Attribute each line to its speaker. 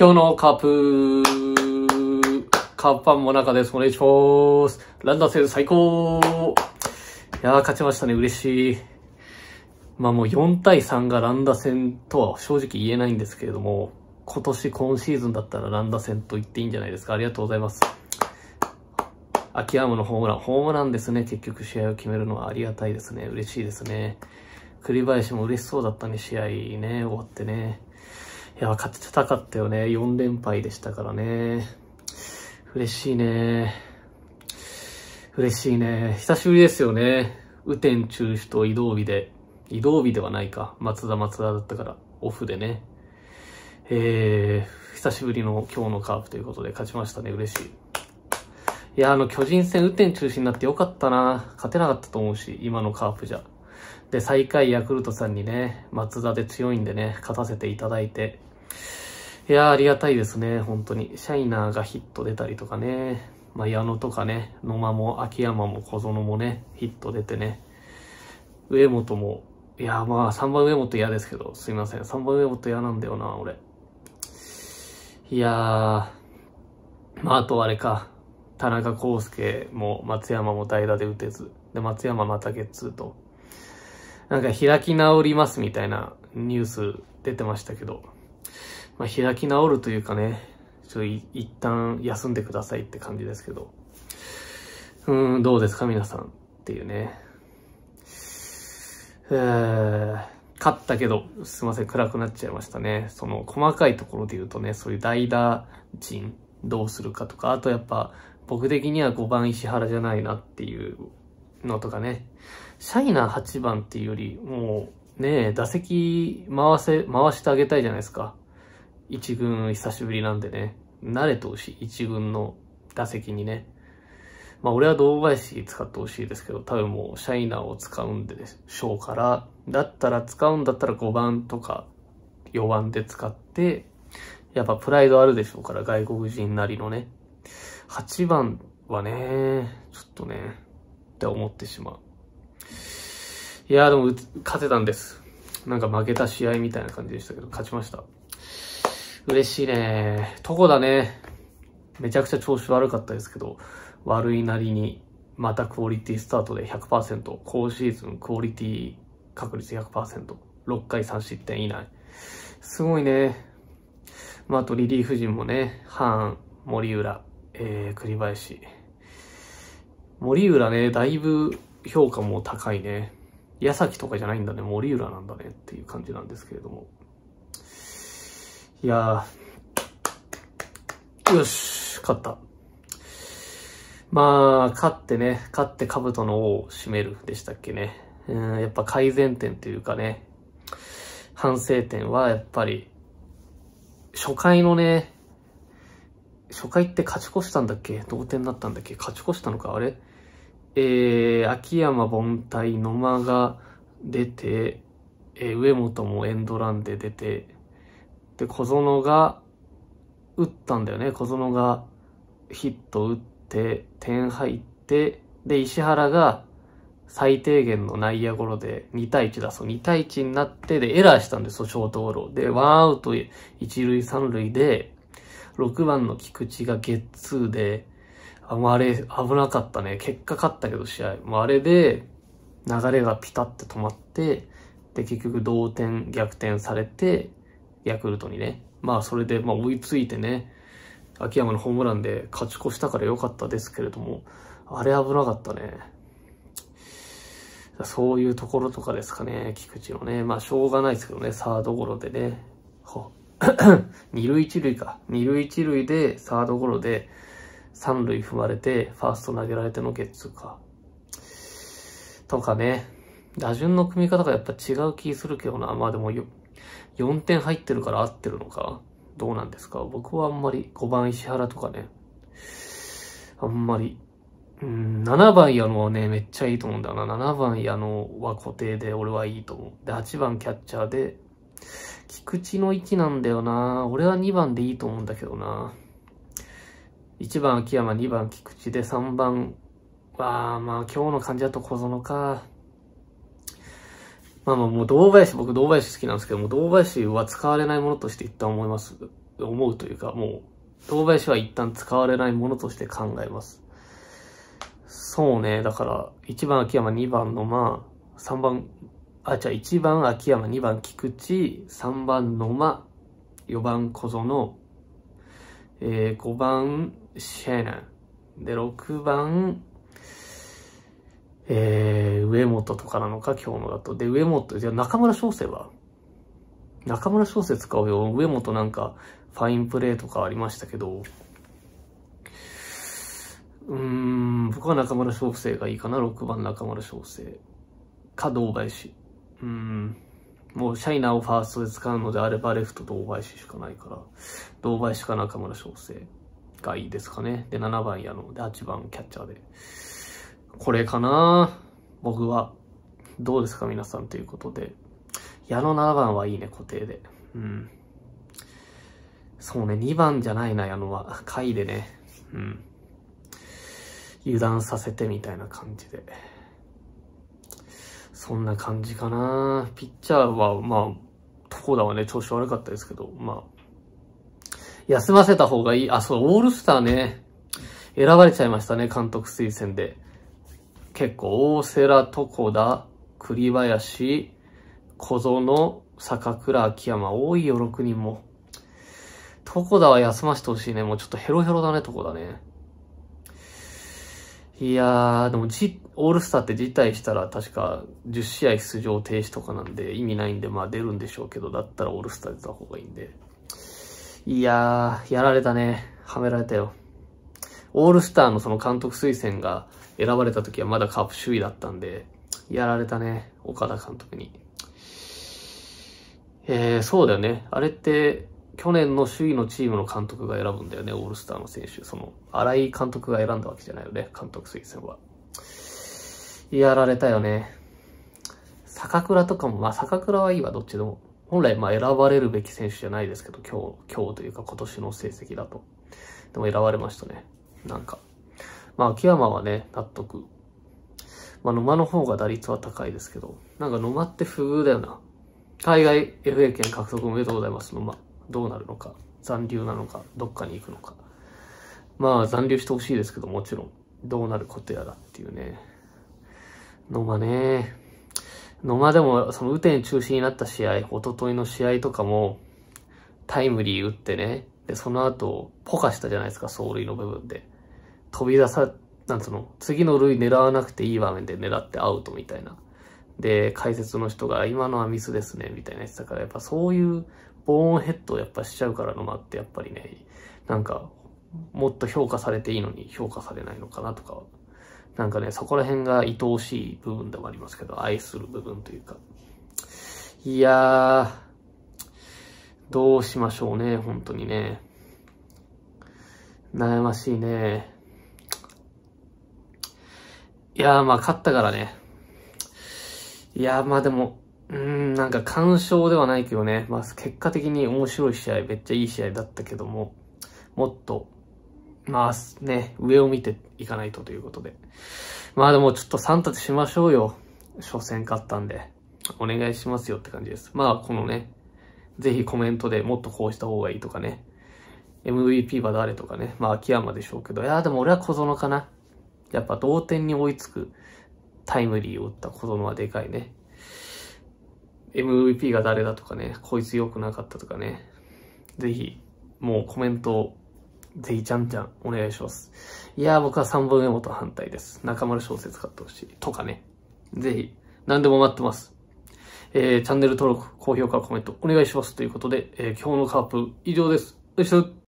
Speaker 1: 今日のカップ、カッパンも中です。お願いします。ランダー戦最高いやー、勝ちましたね。嬉しい。まあもう4対3がランダ戦とは正直言えないんですけれども、今年今シーズンだったらランダ戦と言っていいんじゃないですか。ありがとうございます。秋山のホームラン、ホームランですね。結局試合を決めるのはありがたいですね。嬉しいですね。栗林も嬉しそうだったね、試合ね、終わってね。いや、勝てたかったよね。4連敗でしたからね。嬉しいね。嬉しいね。久しぶりですよね。雨天中止と移動日で。移動日ではないか。松田松田だったから、オフでね。えー、久しぶりの今日のカープということで勝ちましたね。嬉しい。いや、あの、巨人戦雨天中止になってよかったな。勝てなかったと思うし、今のカープじゃ。で、最下位ヤクルトさんにね、松田で強いんでね、勝たせていただいて、いやありがたいですね、本当に。シャイナーがヒット出たりとかね、まあ、矢野とかね、野間も秋山も小園もね、ヒット出てね、上本も、いやまあ3番上本嫌ですけど、すいません、3番上本嫌なんだよな、俺。いやー、まああとあれか、田中康介も松山も代打で打てず、で、松山またゲッツーと、なんか開き直りますみたいなニュース出てましたけど、まあ、開き直るというかね、ちょっと一旦休んでくださいって感じですけど。うん、どうですか皆さんっていうね。えー、勝ったけど、すいません、暗くなっちゃいましたね。その、細かいところで言うとね、そういう代打陣、どうするかとか、あとやっぱ、僕的には5番石原じゃないなっていうのとかね。シャイな8番っていうより、もう、ね、打席回せ、回してあげたいじゃないですか。一軍久しぶりなんでね、慣れてほしい、一軍の打席にね。まあ俺は具林使ってほしいですけど、多分もうシャイナーを使うんでしょうから、だったら使うんだったら5番とか4番で使って、やっぱプライドあるでしょうから、外国人なりのね。8番はね、ちょっとね、って思ってしまう。いやでも、勝てたんです。なんか負けた試合みたいな感じでしたけど、勝ちました。嬉しいね。とこだね。めちゃくちゃ調子悪かったですけど、悪いなりに、またクオリティスタートで100%、今シーズンクオリティ確率100%、6回3失点以内。すごいね。まあ、あとリリーフ陣もね、ハーン、森浦、えー、栗林。森浦ね、だいぶ評価も高いね。矢崎とかじゃないんだね、森浦なんだねっていう感じなんですけれども。いやよし、勝った。まあ、勝ってね、勝って兜の王を占めるでしたっけね。うん、やっぱ改善点というかね、反省点はやっぱり、初回のね、初回って勝ち越したんだっけ同点だったんだっけ勝ち越したのかあれえー、秋山凡退、野間が出て、えー、上本もエンドランで出て、で、小園が打ったんだよね。小園がヒット打って、点入って、で、石原が最低限の内野ゴロで2対1だそう。2対1になって、で、エラーしたんですよ、ショートゴロ。で、ワンアウト一塁三塁で、6番の菊池がゲッツーで、あ、もうあれ危なかったね。結果勝ったけど試合。もうあれで、流れがピタって止まって、で、結局同点逆転されて、ヤクルトにね。まあそれで、まあ追いついてね、秋山のホームランで勝ち越したから良かったですけれども、あれ危なかったね。そういうところとかですかね、菊池のね。まあしょうがないですけどね、サードゴロでね。二塁一塁か。二塁一塁で、サードゴロで、三塁踏まれて、ファースト投げられてのゲッツーか。とかね。打順の組み方がやっぱ違う気するけどな。まあでもよ、4点入ってるから合ってるのかどうなんですか僕はあんまり5番石原とかね、あんまり、うん、7番矢野はね、めっちゃいいと思うんだよな。7番矢野は固定で俺はいいと思う。で、8番キャッチャーで、菊池の位置なんだよな。俺は2番でいいと思うんだけどな。1番秋山、2番菊池で3番、ああ、まあ今日の感じだと小園か。まあまあもう堂林、僕堂林好きなんですけども、堂林は使われないものとして一旦思います。思うというか、もう、堂林は一旦使われないものとして考えます。そうね、だから、1番秋山、2番野間、3番、あ、じゃあ1番秋山、2番菊池、3番野間、4番小園、えー、5番シェーナで、6番えー、上本とかなのか、今日のだと。で、上本、じゃ中村翔成は中村翔成使うよ。上本なんか、ファインプレーとかありましたけど、うーん、僕は中村翔成がいいかな。6番中村翔成。か、堂林。うん。もう、シャイナーをファーストで使うのであれば、レフト堂林しかないから、堂林か中村翔成がいいですかね。で、7番矢野。で、8番キャッチャーで。これかな僕は。どうですか皆さんということで。矢野7番はいいね、固定で。うん。そうね、2番じゃないな、矢野は。回でね。うん。油断させてみたいな感じで。そんな感じかなピッチャーは、まあ、こだはね、調子悪かったですけど、まあ、休ませた方がいい。あ、そう、オールスターね、選ばれちゃいましたね、監督推薦で。結構、大瀬良、床田、栗林、小園、坂倉、秋山、多いよ、6人も。床田は休ませてほしいね。もうちょっとヘロヘロだね、床田ね。いやー、でもじ、オールスターって辞退したら確か10試合出場停止とかなんで意味ないんで、まあ出るんでしょうけど、だったらオールスター出た方がいいんで。いやー、やられたね。はめられたよ。オールスターのその監督推薦が選ばれた時はまだカープ首位だったんで、やられたね、岡田監督に。えー、そうだよね。あれって、去年の首位のチームの監督が選ぶんだよね、オールスターの選手。その、荒井監督が選んだわけじゃないよね、監督推薦は。やられたよね。坂倉とかも、まあ坂倉はいいわ、どっちでも。本来、まあ選ばれるべき選手じゃないですけど、今日、今日というか今年の成績だと。でも選ばれましたね。なんか。まあ、秋山はね、納得。まあ、野間の方が打率は高いですけど、なんか野間って不遇だよな。海外 FA 権獲得おめでとうございます。野間。どうなるのか。残留なのか、どっかに行くのか。まあ、残留してほしいですけど、もちろん。どうなることやらっていうね。野間ね。野間でも、その雨天中止になった試合、おとといの試合とかも、タイムリー打ってね。で、その後、ポカしたじゃないですか、走塁の部分で。飛び出さ、なんつうの、次の塁狙わなくていい場面で狙ってアウトみたいな。で、解説の人が今のはミスですね、みたいなってだから、やっぱそういうボーンヘッドをやっぱしちゃうからのもあって、やっぱりね、なんか、もっと評価されていいのに評価されないのかなとか、なんかね、そこら辺が愛おしい部分でもありますけど、愛する部分というか。いやー、どうしましょうね、本当にね。悩ましいね。いやーまあ勝ったからね。いやーまあでも、うん、なんか干渉ではないけどね。まあ結果的に面白い試合、めっちゃいい試合だったけども、もっと、まあね、上を見ていかないとということで。まあでもちょっと3達しましょうよ。初戦勝ったんで。お願いしますよって感じです。まあこのね、ぜひコメントでもっとこうした方がいいとかね。MVP は誰とかね。まあ秋山でしょうけど。いやでも俺は小園かな。やっぱ同点に追いつくタイムリーを打った子供はでかいね。MVP が誰だとかね、こいつ良くなかったとかね、ぜひ、もうコメントを、ぜひちゃんちゃんお願いします。いやー僕は3本目と反対です。中丸小説買ってほしい。とかね。ぜひ、何でも待ってます。えー、チャンネル登録、高評価、コメントお願いします。ということで、えー、今日のカープ以上です。よいしょ。